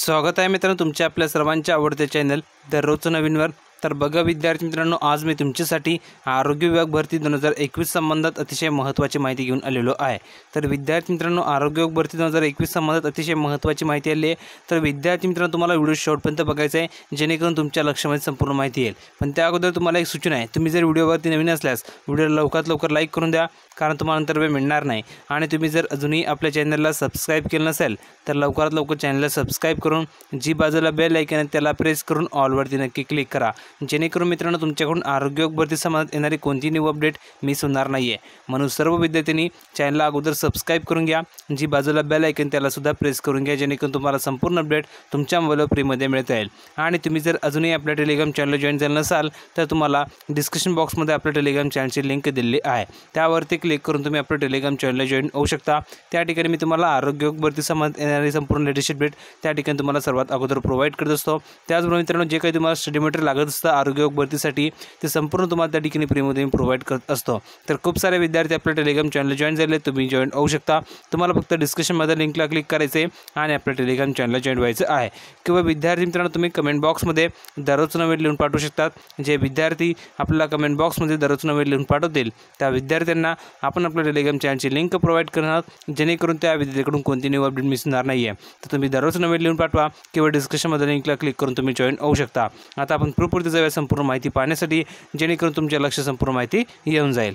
स्वागत आहे मित्रांनो तुमच्या आपल्या सर्वांच्या आवडते चॅनल दररोजचं नवीनवर तर बघा विद्यार्थी मित्रांनो आज मी तुमच्यासाठी आरोग्य विभाग भरती दोन हजार एकवीस संबंधात अतिशय महत्त्वाची माहिती घेऊन आलेलो आहे तर विद्यार्थी मित्रांनो आरोग्य विभाग भरती दोन हजार एकवीस संबंधात अतिशय महत्त्वाची माहिती आली आहे तर विद्यार्थी मित्रांनो तुम्हाला व्हिडिओ शॉर्टपर्यंत बघायचा आहे जेणेकरून तुमच्या लक्षामध्ये संपूर्ण माहिती येईल पण त्या अगोदर तुम्हाला एक सूचना आहे तुम्ही जर व्हिडिओवरती नवीन असल्यास व्हिडिओला लवकरात लवकर लाईक करून द्या कारण तुम्हाला नंतर वेळ मिळणार नाही आणि तुम्ही जर अजूनही आपल्या चॅनलला सबस्क्राईब केलं नसेल तर लवकरात लवकर चॅनलला सबस्क्राईब करून जी बाजूला बेल आहे त्याला प्रेस करून ऑलवरती नक्की क्लिक करा जेणेकरून मित्रांनो तुमच्याकडून भरती संबंधात येणारी कोणती न्यू अपडेट मिस होणार नाही आहे म्हणून सर्व विद्यार्थ्यांनी चॅनलला अगोदर सबस्क्राईब करून घ्या जी बाजूला बेल ऐकन त्यालासुद्धा प्रेस करून घ्या जेणेकरून तुम्हाला संपूर्ण अपडेट तुमच्या मोबाईलवर फ्रीमध्ये मिळता येईल आणि तुम्ही जर अजूनही आपल्या टेलिग्राम चॅनल जॉईन झालं नसाल तर तुम्हाला डिस्क्रिप्शन बॉक्समध्ये आपल्या टेलिग्राम चॅनलची लिंक दिलेली आहे त्यावरती क्लिक करून तुम्ही आपल्या टेलिग्राम चॅनलला जॉईन होऊ शकता त्या ठिकाणी मी तुम्हाला आरोग्यभरती संबंध येणारी संपूर्ण लेटेस्ट अपडेट त्या ठिकाणी तुम्हाला सर्वात अगोदर प्रोव्हाइड करत असतो त्याचबरोबर मित्रांनो जे काही तुम्हाला स्टडी मटेरियल लागत आरोग्य भरतीसाठी ते संपूर्ण तुम्हाला त्या ठिकाणी फ्रीमध्ये मी प्रोव्हाइड करत असतो तर खूप सारे विद्यार्थी आपल्या टेलिग्राम चॅनल जॉईन झाले तुम्ही जॉईन होऊ शकता तुम्हाला फक्त डिस्क्रिप्शनमध्ये लिंकला क्लिक करायचे आणि आपल्या टेलिग्राम चॅनलला जॉईन व्हायचं आहे किंवा विद्यार्थी मित्रांनो तुम्ही कमेंट बॉक्समध्ये दररोज नवे लिहून पाठवू शकतात जे विद्यार्थी आपल्याला कमेंट बॉक्समध्ये दररोज नवे लिहून पाठवतील त्या विद्यार्थ्यांना आपण आपल्या टेलिग्राम चॅनलची लिंक प्रोव्हाइड करणार जेणेकरून त्या विद्यार्थ्याकडून कोणती न्यू अपडेट मिसणार नाही आहे तर तुम्ही दररोज नवे लिहून पाठवा किंवा डिस्क्रिप्शनमध्ये लिंकला क्लिक करून तुम्ही जॉईन होऊ शकता आता आपण प्रूफ जाऊया संपूर्ण माहिती पाहण्यासाठी जेणेकरून तुमच्या लक्ष संपूर्ण माहिती येऊन जाईल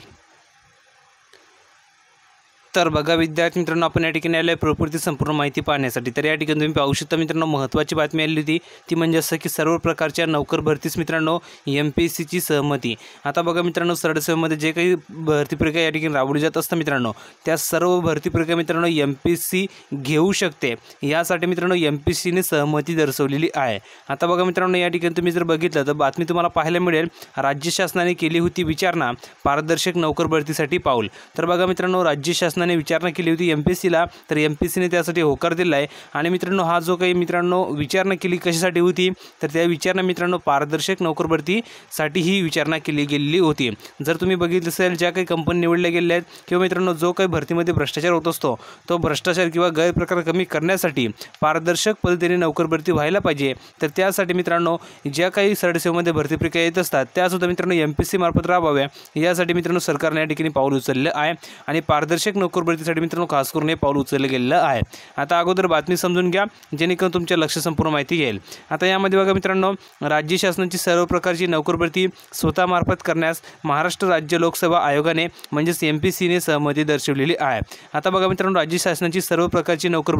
तर बघा विद्यार्थी मित्रांनो आपण या ठिकाणी आलो आहे प्रकृती संपूर्ण माहिती पाहण्यासाठी तर या ठिकाणी तुम्ही पाहू शकता मित्रांनो महत्त्वाची बातमी आली होती ती म्हणजे असं की सर्व प्रकारच्या नोकर भरतीस मित्रांनो एम पी एस सीची सहमती आता बघा मित्रांनो सरडसेवेमध्ये जे काही भरती प्रक्रिया या ठिकाणी राबवली जात असतं मित्रांनो त्या सर्व भरती प्रक्रिया मित्रांनो एम पी सी घेऊ शकते यासाठी मित्रांनो एम पी सीने सहमती दर्शवलेली आहे आता बघा मित्रांनो या ठिकाणी तुम्ही जर बघितलं तर बातमी तुम्हाला पाहायला मिळेल राज्य शासनाने केली होती विचारणा पारदर्शक नोकर भरतीसाठी पाऊल तर बघा मित्रांनो राज्य शासना शासनाने विचारणा केली होती एम पी तर एम पी सीने त्यासाठी होकार दिला आहे आणि मित्रांनो हा जो काही मित्रांनो विचारणा केली कशासाठी होती तर त्या विचारणा मित्रांनो पारदर्शक नोकरभरतीसाठी ही विचारणा केली गेलेली होती जर तुम्ही बघितलं असेल ज्या काही कंपनी निवडल्या गेल्या आहेत किंवा मित्रांनो जो काही भरतीमध्ये भ्रष्टाचार होत असतो तो भ्रष्टाचार किंवा गैरप्रकार कमी करण्यासाठी पारदर्शक पद्धतीने नोकर भरती व्हायला पाहिजे तर त्यासाठी मित्रांनो ज्या काही सरडसेवेमध्ये भरती प्रक्रिया येत असतात त्यासुद्धा मित्रांनो एम पी सी मार्फत राबवाव्या यासाठी मित्रांनो सरकारने या ठिकाणी पाऊल उचललं आहे आणि पारदर्शक लवकर भरतीसाठी मित्रांनो खास करून हे पाऊल उचललं गेलेलं आहे आता अगोदर बातमी समजून घ्या जेणेकरून तुमच्या लक्ष संपूर्ण माहिती येईल आता यामध्ये बघा मित्रांनो राज्य शासनाची सर्व प्रकारची नोकर भरती स्वतःमार्फत करण्यास महाराष्ट्र राज्य लोकसभा आयोगाने म्हणजेच एम पी सीने सहमती दर्शवलेली आहे आता बघा मित्रांनो राज्य शासनाची सर्व प्रकारची नोकर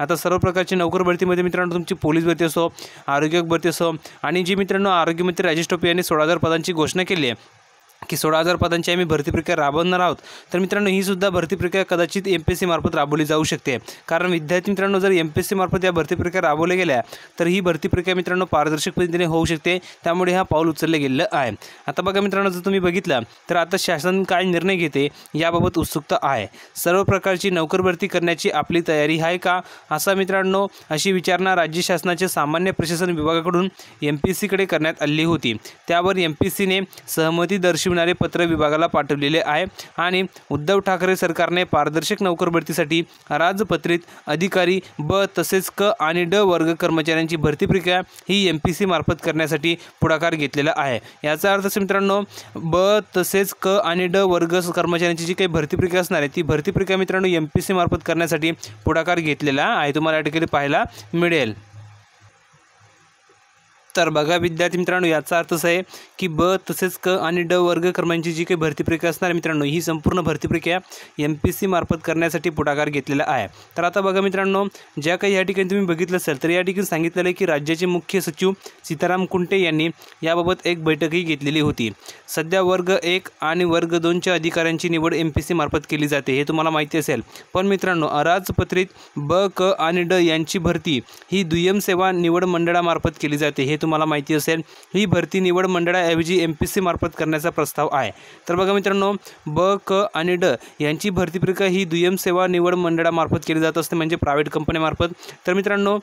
आता सर्व प्रकारची नोकर भरतीमध्ये मित्रांनो तुमची पोलीस भरती असो आरोग्य भरती असो आणि जी मित्रांनो आरोग्यमंत्री राजेश टोपे यांनी सोळा हजार पदांची घोषणा केली आहे की सोळा हजार पदांची आम्ही भरती प्रक्रिया राबवणार आहोत तर मित्रांनो ही सुद्धा भरती प्रक्रिया कदाचित एम पी एस सी मार्फत राबवली जाऊ शकते कारण विद्यार्थी मित्रांनो जर एम पी मार्फत या भरती प्रक्रिया राबवल्या गेल्या तर ही भरती प्रक्रिया मित्रांनो पारदर्शक पद्धतीने होऊ शकते त्यामुळे हा पाऊल उचललं गेलेलं आहे आता बघा मित्रांनो जर तुम्ही बघितलं तर आता शासन काय निर्णय घेते याबाबत उत्सुकता आहे सर्व प्रकारची नोकर भरती करण्याची आपली तयारी आहे का असा मित्रांनो अशी विचारणा राज्य शासनाच्या सामान्य प्रशासन विभागाकडून एम पी एस सीकडे करण्यात आली होती त्यावर एम पी सीने सहमती दर्शवून होणारे पत्र विभागाला पाठवलेले आहे आणि उद्धव ठाकरे सरकारने पारदर्शक नोकर भरतीसाठी राजपत्रित अधिकारी ब तसेच क आणि ड वर्ग कर्मचाऱ्यांची भरती प्रक्रिया ही एम पी सी मार्फत करण्यासाठी पुढाकार घेतलेला आहे याचा अर्थ मित्रांनो ब तसेच क आणि ड वर्ग कर्मचाऱ्यांची जी काही भरती प्रक्रिया असणार आहे ती भरती प्रक्रिया मित्रांनो एम पी सी मार्फत करण्यासाठी पुढाकार घेतलेला आहे तुम्हाला या ठिकाणी पाहायला मिळेल तर बघा विद्यार्थी मित्रांनो याचा अर्थ असा आहे की ब तसेच क आणि ड वर्ग क्रमांची जी काही भरती प्रक्रिया असणार मित्रांनो ही संपूर्ण भरती प्रक्रिया एम पी सी मार्फत करण्यासाठी पुढाकार घेतलेला आहे तर आता बघा मित्रांनो ज्या काही या ठिकाणी तुम्ही बघितलं असेल तर या ठिकाणी सांगितलेलं आहे की राज्याचे मुख्य सचिव सीताराम कुंटे यांनी याबाबत एक बैठकही घेतलेली होती सध्या वर्ग एक आणि वर्ग दोनच्या अधिकाऱ्यांची निवड एम पी सी मार्फत केली जाते हे तुम्हाला माहिती असेल पण मित्रांनो अराजपत्रित ब क आणि ड यांची भरती ही दुय्यम सेवा निवड मंडळामार्फत केली जाते हे तुम्हाला माहिती असेल ही भरती निवड मंडळाऐवजी एम पी सी मार्फत करण्याचा प्रस्ताव आहे तर बघा मित्रांनो ब क आणि ड यांची भरती प्रक्रिया ही दुय्यम सेवा निवड मंडळामार्फत केली जात असते म्हणजे प्रायव्हेट कंपनीमार्फत तर मित्रांनो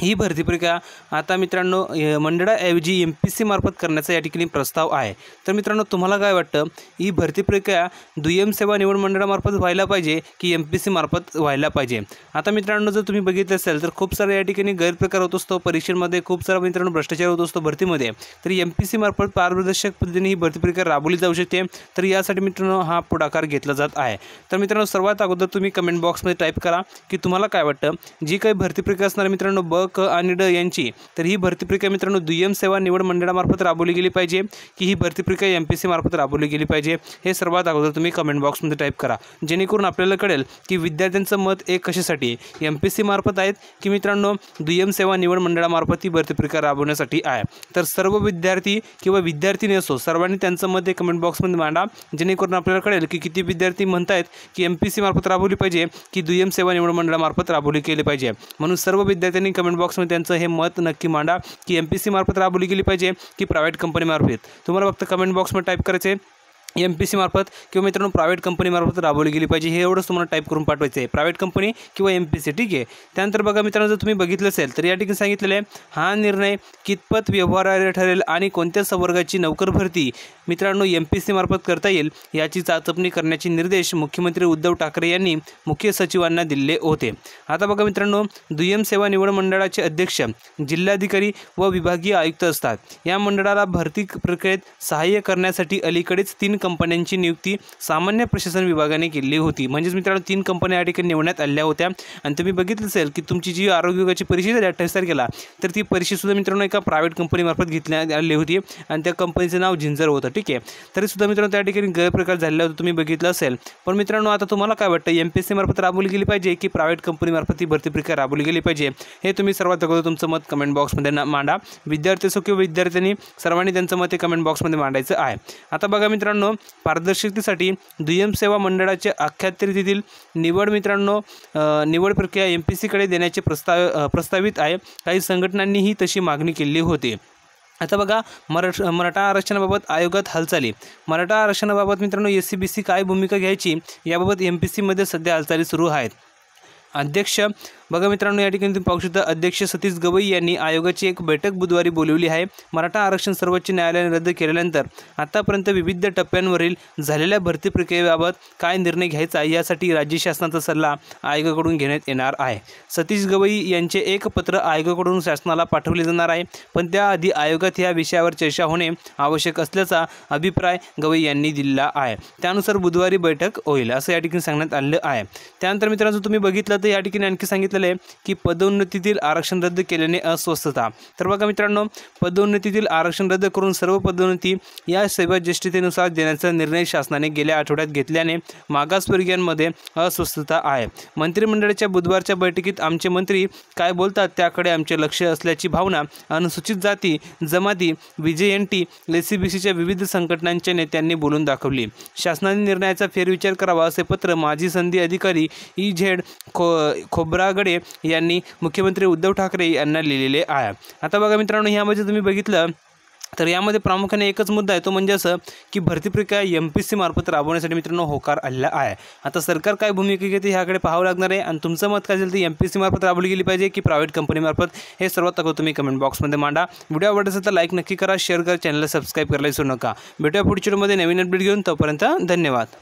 ही भरती प्रक्रिया आता मित्रांनो मंडळाऐवजी एम पी सी मार्फत करण्याचा या ठिकाणी प्रस्ताव आहे तर मित्रांनो तुम्हाला काय वाटतं ही भरती प्रक्रिया दुय्यम सेवा निवड मंडळामार्फत व्हायला पाहिजे की एम पी सी मार्फत व्हायला पाहिजे आता मित्रांनो जर तुम्ही बघितलं असेल तर खूप सारा या ठिकाणी गैरप्रकार होत असतो परीक्षेमध्ये खूप सारा मित्रांनो भ्रष्टाचार होत असतो भरतीमध्ये तर एम पी सी मार्फत पारदर्शक पद्धतीने ही भरती प्रक्रिया राबवली जाऊ शकते तर यासाठी मित्रांनो हा पुढाकार घेतला जात आहे तर मित्रांनो सर्वात अगोदर तुम्ही कमेंट बॉक्समध्ये टाईप करा की तुम्हाला काय वाटतं जी काही भरती प्रक्रिया असणार मित्रांनो ब क आणि ड यांची तर ही भरती प्रक्रिया मित्रांनो दुय्यम सेवा निवड मंडळामार्फत राबवली गेली पाहिजे की ही भरती प्रक्रिया एम पी सी मार्फत राबवली गेली पाहिजे हे सर्वात अगोदर तुम्ही कमेंट बॉक्समध्ये टाईप करा जेणेकरून आपल्याला कळेल की विद्यार्थ्यांचं मत एक कशासाठी एम पी सी मार्फत आहेत की मित्रांनो दुय्यम सेवा निवड मंडळामार्फत ही भरती प्रक्रिया राबवण्यासाठी आहे तर सर्व विद्यार्थी किंवा विद्यार्थीनी असो सर्वांनी त्यांचं मत हे कमेंट बॉक्समध्ये मांडा जेणेकरून आपल्याला कळेल की किती विद्यार्थी आहेत की एम पी सी मार्फत राबवली पाहिजे की दुय्यम सेवा निवड मंडळामार्फत राबवली केली पाहिजे म्हणून सर्व विद्यार्थ्यांनी कमेंट कमेंट मध्ये त्यांचं हे मत नक्की मांडा की एम पी सी मार्फत राबवली गेली पाहिजे की प्रायव्हेट कंपनीमार्फत तुम्हाला फक्त कमेंट बॉक्स मध्ये टाईप करायचे एम पी सीमार्फत किंवा मित्रांनो प्रायव्हेट कंपनीमार्फत राबवली गेली पाहिजे हे एवढंच तुम्हाला टाईप करून पाठवायचं आहे प्रायव्हेट कंपनी किंवा एम पी सी ठीक आहे त्यानंतर बघा मित्रांनो जर तुम्ही बघितलं असेल तर या ठिकाणी सांगितलेलं आहे हा निर्णय कितपत व्यवहार ठरेल आणि कोणत्या संवर्गाची नोकर भरती मित्रांनो एम पी सीमार्फत करता येईल याची चाचपणी करण्याचे निर्देश मुख्यमंत्री उद्धव ठाकरे यांनी मुख्य सचिवांना दिले होते आता बघा मित्रांनो दुय्यम सेवा निवड मंडळाचे अध्यक्ष जिल्हाधिकारी व विभागीय आयुक्त असतात या मंडळाला भरती प्रक्रियेत सहाय्य करण्यासाठी अलीकडेच तीन कंपन्यांची नियुक्ती सामान्य प्रशासन विभागाने केली होती म्हणजेच मित्रांनो तीन कंपन्या या ठिकाणी निवडण्यात आल्या होत्या आणि तुम्ही बघितलं असेल की तुमची जी आरोग्य विभागाची परीक्षा झाली अठ्ठावीस तारखेला तर ती सुद्धा मित्रांनो एका प्रायव्हेट कंपनीमार्फत घेतल्या आली होती आणि त्या कंपनीचं नाव झिंजर होतं ठीक आहे तरीसुद्धा मित्रांनो त्या ठिकाणी गैरप्रकार झाले होता तुम्ही बघितलं असेल पण मित्रांनो आता तुम्हाला काय वाटतं एम पी मार्फत राबवली गेली पाहिजे की प्रायव्हेट कंपनीमार्फत ती भरती प्रक्रिया राबवली गेली पाहिजे हे तुम्ही सर्वात अगोदर तुमचं मत कमेंट बॉक्समध्ये मांडा विद्यार्थी असो किंवा विद्यार्थ्यांनी सर्वांनी त्यांचं मत हे कमेंट बॉक्समध्ये मांडायचं आहे आता बघा मित्रांनो पारदर्शकतेसाठी दुय्यम सेवा मंडळाचे अख्यात्रितीतील निवड मित्रांनो निवड प्रक्रिया एम पी सीकडे देण्याचे प्रस्ताव प्रस्तावित आहे काही संघटनांनीही तशी मागणी केली होती आता बघा मराठ मराठा आरक्षणाबाबत आयोगात हालचाली मराठा आरक्षणाबाबत मित्रांनो एस सी बी सी काय भूमिका घ्यायची याबाबत एम पी सीमध्ये सध्या हालचाली सुरू आहेत अध्यक्ष बघा मित्रांनो या ठिकाणी तुम्ही पाहू शकता अध्यक्ष सतीश गवई यांनी आयोगाची एक बैठक बुधवारी बोलवली आहे मराठा आरक्षण सर्वोच्च न्यायालयाने रद्द केल्यानंतर आतापर्यंत विविध टप्प्यांवरील झालेल्या भरती प्रक्रियेबाबत काय निर्णय घ्यायचा यासाठी राज्य शासनाचा सल्ला आयोगाकडून घेण्यात येणार आहे सतीश गवई यांचे एक पत्र आयोगाकडून शासनाला पाठवले जाणार आहे पण त्याआधी आयोगात या विषयावर चर्चा होणे आवश्यक असल्याचा अभिप्राय गवई यांनी दिला आहे त्यानुसार बुधवारी बैठक होईल असं या ठिकाणी सांगण्यात आलं आहे त्यानंतर मित्रांनो तुम्ही बघितलं या ठिकाणी आणखी सांगितलेलं आहे की पदोन्नतीतील आरक्षण रद्द केल्याने अस्वस्थता तर बघा मित्रांनो पदोन्नतीतील आरक्षण रद्द करून सर्व पदोन्नती या सेवा ज्येष्ठतेनुसार देण्याचा निर्णय शासनाने गेल्या आठवड्यात घेतल्याने मागासवर्गीयांमध्ये अस्वस्थता आहे मंत्रिमंडळाच्या बुधवारच्या बैठकीत आमचे मंत्री काय बोलतात त्याकडे आमचे लक्ष असल्याची भावना अनुसूचित जाती जमाती टी एसीबीसीच्या विविध संघटनांच्या नेत्यांनी बोलून दाखवली शासनाने निर्णयाचा फेरविचार करावा असे पत्र माजी संधी अधिकारी ई झेड खो खोब्रागडे यांनी मुख्यमंत्री उद्धव ठाकरे यांना लिहिलेले आहे आता बघा मित्रांनो यामध्ये तुम्ही बघितलं तर यामध्ये प्रामुख्याने एकच मुद्दा आहे तो म्हणजे असं की भरती प्रक्रिया एम पी सी मार्फत राबवण्यासाठी मित्रांनो होकार आलेला आहे आता सरकार काय भूमिका घेते ह्याकडे पाहावं लागणार आहे आणि तुमचं मत काय असेल ते एम पी सी मार्फत राबवली गेली पाहिजे की प्रायव्हेट कंपनीमार्फत हे सर्वात अगोदर तुम्ही कमेंट बॉक्समध्ये मांडा व्हिडिओ आवडत असेल तर लाईक नक्की करा शेअर करा चॅनलला सबस्क्राईब करायला विसरू नका भेटूया पुढच्या नवीन अपडेट घेऊन तोपर्यंत धन्यवाद